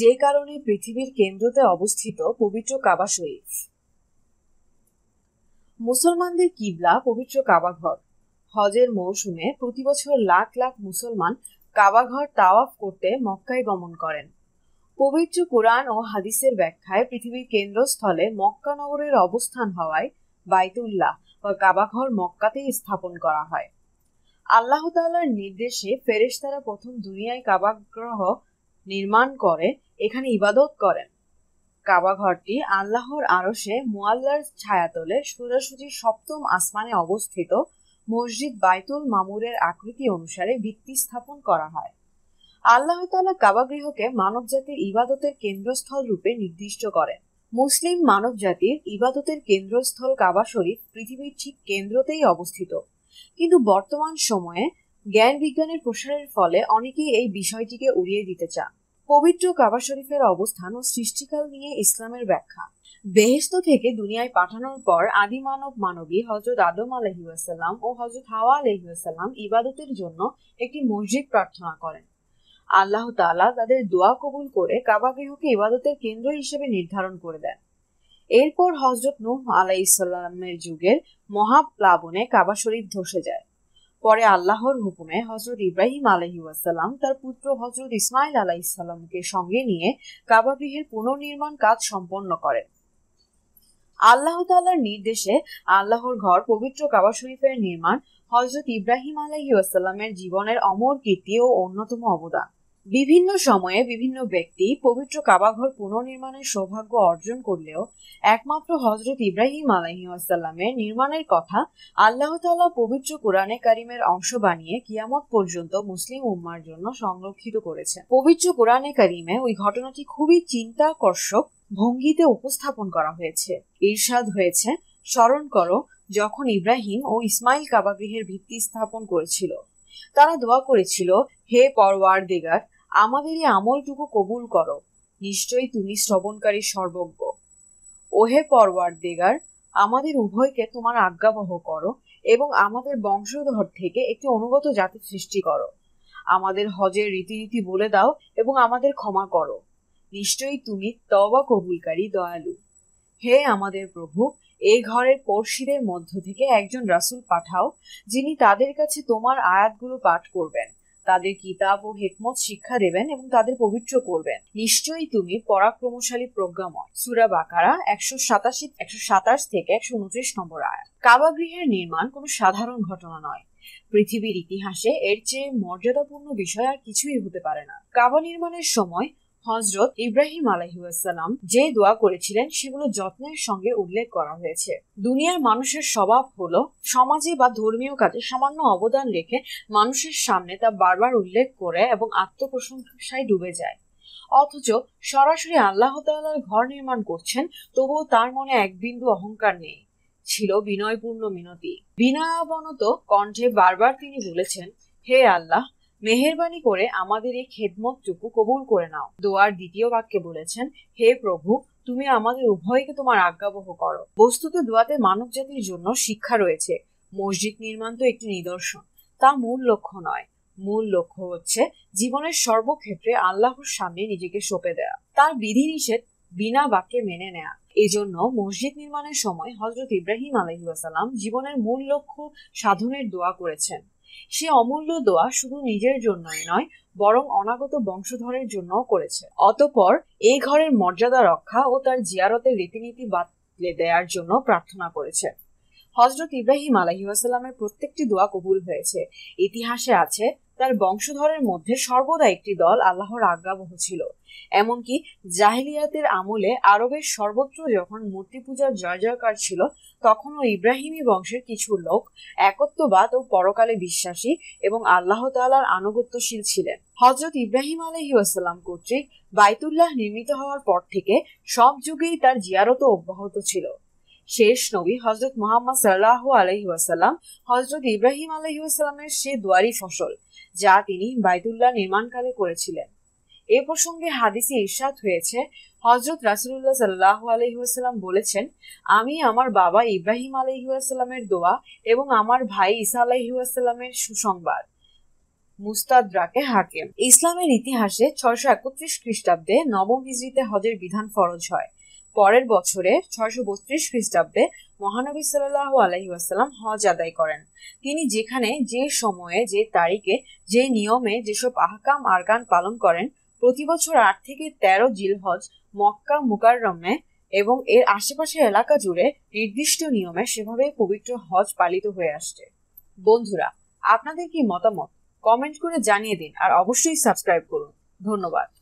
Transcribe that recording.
যে কারণে পৃথিবীর কেন্দ্রতে অবস্থিত পবিত্র কাবা শরীফ মুসলমানদের কিবলা পবিত্র কাবাঘর হজের মৌসুমে প্রতি বছর লাখ লাখ মুসলমান কাবাঘর তাওয়াফ করতে মক্কায় গমন করেন পবিত্র কোরআন ও হাদিসের ব্যাখ্যায় পৃথিবীর কেন্দ্রস্থলে মক্কা নগরের অবস্থান হওয়ায় বাইতুল্লাহ বা কাবাঘর মক্কাতেই স্থাপন করা হয় আল্লাহ তাআলার নির্দেশে ফেরেশতারা প্রথম দুনিয়ায় কাবাগ্রহ নির্মাণ করে এখানে ইবাদত করেন কাবা ঘরটি আল্লাহর আরসে মোয়াল্লার ছায়াতলে সোজাসুজি সপ্তম আসমানে অবস্থিত মসজিদ বাইতুল মামুরের আকৃতি অনুসারে ভিত্তি স্থাপন করা হয় আল্লাহ তালা কাবাগৃহকে জাতির ইবাদতের কেন্দ্রস্থল রূপে নির্দিষ্ট করেন মুসলিম মানবজাতির ইবাদতের কেন্দ্রস্থল কাবা শরীফ পৃথিবীর ঠিক কেন্দ্রতেই অবস্থিত কিন্তু বর্তমান সময়ে জ্ঞান বিজ্ঞানের প্রসারের ফলে অনেকেই এই বিষয়টিকে উড়িয়ে দিতে চান পবিত্র কাবা শরীফের অবস্থান ও সৃষ্টিকাল নিয়ে ইসলামের ব্যাখ্যা বেহেস্ত থেকে দুনিয়ায় পাঠানোর পর আদি মানব মানবী হজরত আদম আলহিউসাল্লাম ও হজরত হাওয়া আলহিউসাল্লাম ইবাদতের জন্য একটি মসজিদ প্রার্থনা করেন আল্লাহ তালা তাদের দোয়া কবুল করে কাবা গৃহকে ইবাদতের কেন্দ্র হিসেবে নির্ধারণ করে দেন এরপর হজরত নূহ আলাইসাল্লামের যুগের মহাপ্লাবনে কাবা শরীফ ধসে যায় পরে আল্লাহর হুকুমে হজরত ইব্রাহিম আলহি ওয়াসাল্লাম তার পুত্র হজরত ইসমাইল আলাহ ইসলামকে সঙ্গে নিয়ে কাবাগৃহের পুনর্নির্মাণ কাজ সম্পন্ন করেন আল্লাহ তাল্লার নির্দেশে আল্লাহর ঘর পবিত্র কাবা শরীফের নির্মাণ হজরত ইব্রাহিম আলহি ওয়াসাল্লামের জীবনের অমর কীর্তি ও অন্যতম অবদান বিভিন্ন সময়ে বিভিন্ন ব্যক্তি পবিত্র কাবাঘর পুনর্নির্মাণের সৌভাগ্য অর্জন করলেও একমাত্র হজরত ইব্রাহিম আলহিমের নির্মাণের কথা আল্লাহ পবিত্র কোরআনে কারিমের অংশ বানিয়ে কিয়ামত পর্যন্ত মুসলিম উম্মার জন্য সংরক্ষিত করেছে পবিত্র কোরআনে কারিমে ওই ঘটনাটি খুবই চিন্তাকর্ষক ভঙ্গিতে উপস্থাপন করা হয়েছে ইরশাদ হয়েছে স্মরণ করো যখন ইব্রাহিম ও ইসমাইল কাবাগৃহের ভিত্তি স্থাপন করেছিল তারা দোয়া করেছিল হে পরওয়ার দিগার আমাদের এই আমলটুকু কবুল করো নিশ্চয়ই তুমি শ্রবণকারী সর্বজ্ঞ ওহে পরওয়ার দেগার আমাদের উভয়কে তোমার আজ্ঞাবহ করো এবং আমাদের বংশধর থেকে একটি অনুগত জাতি সৃষ্টি করো আমাদের হজের রীতিনীতি বলে দাও এবং আমাদের ক্ষমা করো নিশ্চয়ই তুমি তবা কবুলকারী দয়ালু হে আমাদের প্রভু এ ঘরের পড়শিদের মধ্য থেকে একজন রাসুল পাঠাও যিনি তাদের কাছে তোমার আয়াতগুলো পাঠ করবেন তাদের কিতাব ও হেকমত শিক্ষা দেবেন এবং তাদের পবিত্র করবেন নিশ্চয়ই তুমি পরাক্রমশালী প্রজ্ঞাময় সুরা বাকারা একশো সাতাশি একশো সাতাশ থেকে একশো উনত্রিশ নম্বর আয়াত কাবাগৃহের নির্মাণ কোনো সাধারণ ঘটনা নয় পৃথিবীর ইতিহাসে এর চেয়ে মর্যাদাপূর্ণ বিষয় আর কিছুই হতে পারে না কাবা নির্মাণের সময় হজরত ইব্রাহিম আলহিউসালাম যে দোয়া করেছিলেন সেগুলো যত্নের সঙ্গে উল্লেখ করা হয়েছে দুনিয়ার মানুষের স্বভাব হল সমাজে বা ধর্মীয় কাজে সামান্য অবদান রেখে মানুষের সামনে তা বারবার উল্লেখ করে এবং আত্মপ্রশংসায় ডুবে যায় অথচ সরাসরি আল্লাহ তাল্লাহ ঘর নির্মাণ করছেন তবুও তার মনে এক বিন্দু অহংকার নেই ছিল বিনয়পূর্ণ মিনতি বিনয়াবনত কণ্ঠে বারবার তিনি বলেছেন হে আল্লাহ মেহরবানি করে আমাদের এই খেদমতটুকু কবুল করে নাও দোয়ার দ্বিতীয় বাক্যে বলেছেন হে প্রভু তুমি আমাদের উভয়কে তোমার আজ্ঞাবহ করো বস্তুত দোয়াতে মানব জাতির জন্য শিক্ষা রয়েছে মসজিদ নির্মাণ তো একটি নিদর্শন তা মূল লক্ষ্য নয় মূল লক্ষ্য হচ্ছে জীবনের সর্বক্ষেত্রে আল্লাহর সামনে নিজেকে সঁপে দেয়া তার বিধিনিষেধ বিনা বাক্যে মেনে নেয়া এজন্য মসজিদ নির্মাণের সময় হজরত ইব্রাহিম আলহিউসালাম জীবনের মূল লক্ষ্য সাধনের দোয়া করেছেন সে অমূল্য দোয়া শুধু নিজের জন্যই নয় বরং অনাগত বংশধরের জন্যও করেছে অতপর এই ঘরের মর্যাদা রক্ষা ও তার জিয়ারতের রীতিনীতি বাতলে দেওয়ার জন্য প্রার্থনা করেছে হজরত ইব্রাহিম আলহিউসালামের প্রত্যেকটি দোয়া কবুল হয়েছে ইতিহাসে আছে তার বংশধরের মধ্যে সর্বদা একটি দল আল্লাহর আজ্ঞাবহ ছিল এমনকি জাহিলিয়াতের আমলে আরবের সর্বত্র যখন মূর্তি পূজার জয় জয়কার ছিল তখনও ইব্রাহিমী বংশের কিছু লোক একত্ববাদ ও পরকালে বিশ্বাসী এবং আল্লাহ তালার আনুগত্যশীল ছিলেন হজরত ইব্রাহিম আলহি ওয়াসাল্লাম কর্তৃক বাইতুল্লাহ নির্মিত হওয়ার পর থেকে সব যুগেই তার জিয়ারত অব্যাহত ছিল শেষ নবী হজরত মোহাম্মদ সাল্লাহ আলহি ওয়াসাল্লাম হজরত ইব্রাহিম আলহি ওয়াসাল্লামের সে দুয়ারি ফসল যা তিনি বাইদুল্লাহ নির্মাণকালে করেছিলেন এ প্রসঙ্গে হাদিসে ইরশাদ হয়েছে হজরত রাসুল্লাহ সাল্লাহ আলহি আলহিহাস্লাম বলেছেন আমি আমার বাবা ইব্রাহিম আলহি আলহিহাস্লামের দোয়া এবং আমার ভাই ইসা আলহি আলহিহাস্লামের সুসংবাদ মুস্তাদরাকে হাকেম ইসলামের ইতিহাসে ছয়শ একত্রিশ খ্রিস্টাব্দে নবম হিজড়িতে হজের বিধান ফরজ হয় পরের বছরে ছয়শো বত্রিশ খ্রিস্টাব্দে মহানবী সাল্লাহ আলহি আসাল্লাম হজ আদায় করেন তিনি যেখানে যে সময়ে যে তারিখে যে নিয়মে যেসব আহকাম আরকান পালন করেন প্রতি বছর আট থেকে তেরো জিল হজ মক্কা মুকাররমে এবং এর আশেপাশের এলাকা জুড়ে নির্দিষ্ট নিয়মে সেভাবে পবিত্র হজ পালিত হয়ে আসছে বন্ধুরা আপনাদের কি মতামত কমেন্ট করে জানিয়ে দিন আর অবশ্যই সাবস্ক্রাইব করুন ধন্যবাদ